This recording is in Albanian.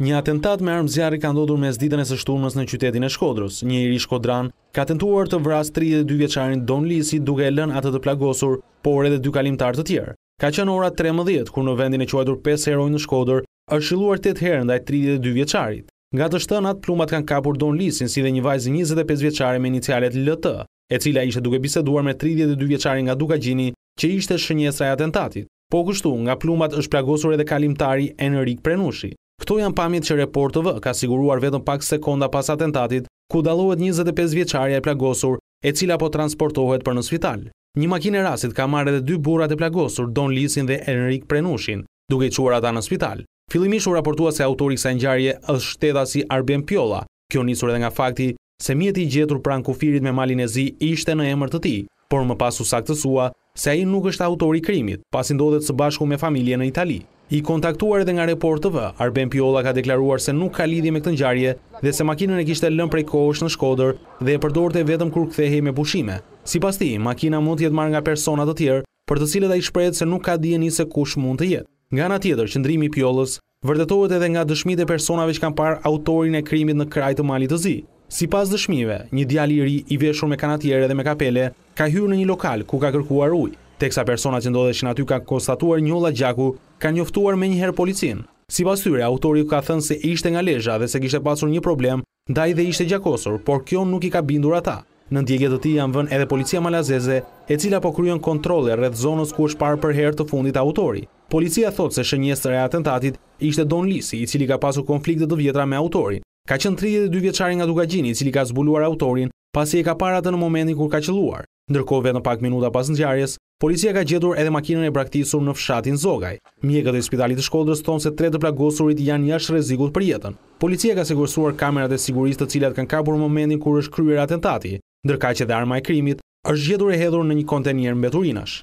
Një atentat me armë zjarë ka ndodur mes ditën e së në qytetin e Shkodrës. Një iri Shkodran ka tentuar të vras 32 vjeqarin Don Lisi duke e lën atë të plagosur, por edhe dy kalimtar të tjerë. Ka qënë ora 13, kur në vendin e quajtur 5 herojnë në Shkodrë, është shiluar 8 herë ndaj 32 vjeqarit. Nga të shtënat, plumat kanë kapur Don Lisin si dhe një vajzë 25 vjeqare me inicialet LT, e cila ishte duke biseduar me 32 vjeqarin nga Duka Gjini që ishte shënjesa e atentatit. Po kështu, nga plumat është plagosur edhe kalimtari Enrik Prenushi. Këto janë pamit që report të vë ka siguruar vetëm pak sekonda pas atentatit, ku dalohet 25 vjeqarja e plagosur, e cila po transportohet për në svital. Një makinë e rasit ka marrë edhe dy burat e plagosur, Don Lisin dhe Enrik Prenushin, duke quar ata në svital. Filimish u raportua se autori sa njarje është shteta si Arben Pjolla, kjo njësur edhe nga fakti se mjeti i gjetur pran kufirit me malin e zi ishte në emër të ti, por më pasu saktësua se aji nuk është autori krimit, pas ndodhet së bashku me familje në Italië. I kontaktuar edhe nga report të vë, Arben Piola ka deklaruar se nuk ka lidi me këtë njarje dhe se makinën e kishtë lëm prej kohësh në shkoder dhe e përdorte vetëm kur kthehe me pushime. Si pas ti, makina mund jetë marrë nga personat të tjerë, për të cilët a i shprejtë se nuk ka djeni se kush mund të jetë. Nga nga tjetër, qëndrimi Piolës vërdetohet edhe nga dëshmi dhe personave që kam parë autorin e krimit në kraj të mali të zi. Si pas dëshmive, një djali ri i veshur me kanatjere dhe me kapele, ka hyrë në një lokal ku ka kërkuar ujë teksa persona që ndodheshin aty ka konstatuar një ola gjaku, ka njoftuar me njëherë policin. Si pasyre, tyre, autori ka thënë se ishte nga lejha dhe se kishte pasur një problem, i dhe ishte gjakosur, por kjo nuk i ka bindur ata. Në ndjegjet të ti janë vënë edhe policia malazeze, e cila po kryon kontrole rreth zonës ku është parë për herë të fundit autori. Policia thotë se shënjestra e atentatit ishte Don Lisi, i cili ka pasur konflikte të vjetra me autorin. Ka qënë 32 vjeçari nga Dukagjini, i cili ka zbuluar autorin pasi e ka paratë në momentin kur ka qelluar. Ndërkohë në pak minuta pas ngjarjes, policia ka gjetur edhe makinën e braktisur në fshatin Zogaj. Mjekët e spitalit të Shkodrës thonë se tre të plagosurit janë jashtë rrezikut për jetën. Policia ka sigurosur kamerat e sigurisë të cilat kanë kapur momentin kur është kryer atentati, ndërka që dhe arma e krimit është gjetur e hedhur në një kontenier mbeturinash.